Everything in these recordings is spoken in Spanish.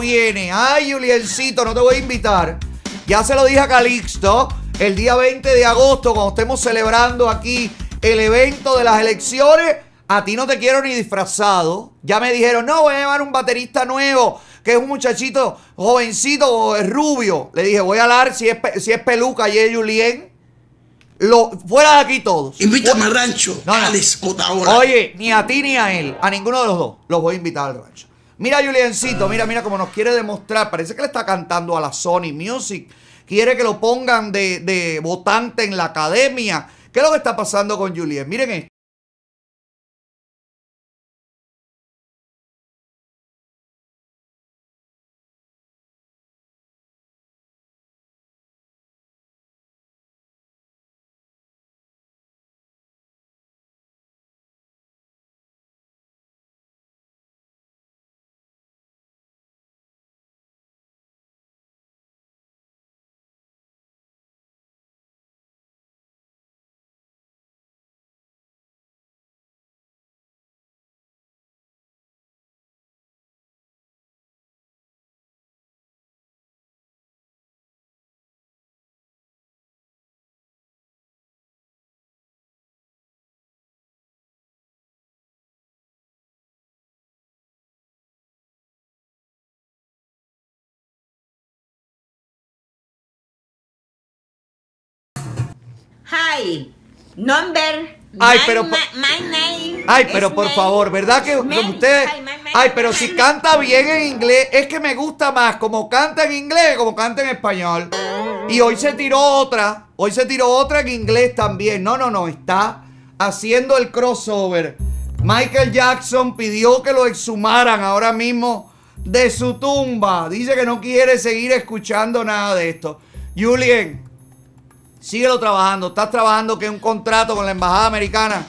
viene. Ay, Juliencito, no te voy a invitar. Ya se lo dije a Calixto. El día 20 de agosto, cuando estemos celebrando aquí el evento de las elecciones, a ti no te quiero ni disfrazado. Ya me dijeron, no, voy a llevar un baterista nuevo, que es un muchachito jovencito, rubio. Le dije, voy a hablar si es, si es peluca y es Julien. Lo, fuera de aquí todos. Invítame al rancho, no, Oye, ni a ti ni a él, a ninguno de los dos, los voy a invitar al rancho. Mira, Juliencito, mira, mira cómo nos quiere demostrar. Parece que le está cantando a la Sony Music. Quiere que lo pongan de, de votante en la academia. ¿Qué es lo que está pasando con Julien? Miren esto. Hi. Number. Ay, pero. My, name ay, pero por favor, ¿verdad que usted. Ay, pero si canta bien en inglés, es que me gusta más como canta en inglés como canta en español. Y hoy se tiró otra. Hoy se tiró otra en inglés también. No, no, no. Está haciendo el crossover. Michael Jackson pidió que lo exhumaran ahora mismo de su tumba. Dice que no quiere seguir escuchando nada de esto. Julien, Síguelo trabajando. Estás trabajando que un contrato con la embajada americana.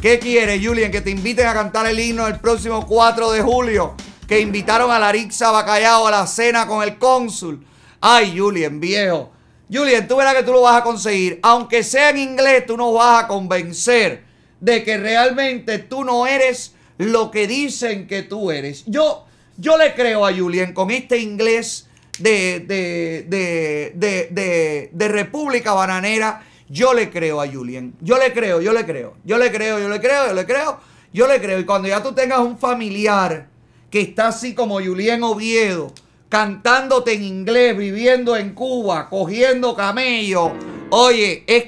¿Qué quieres, Julian? Que te inviten a cantar el himno el próximo 4 de julio. Que invitaron a la Larixa Bacallao a la cena con el cónsul. Ay, Julian, viejo. Julian, tú verás que tú lo vas a conseguir. Aunque sea en inglés, tú no vas a convencer de que realmente tú no eres lo que dicen que tú eres. Yo, yo le creo a Julian con este inglés de, de, República Bananera. Yo le creo a Julien, Yo le creo, yo le creo. Yo le creo, yo le creo, yo le creo. Yo le creo. Y cuando ya tú tengas un familiar que está así como Julien Oviedo, cantándote en inglés, viviendo en Cuba, cogiendo camello. Oye, es que...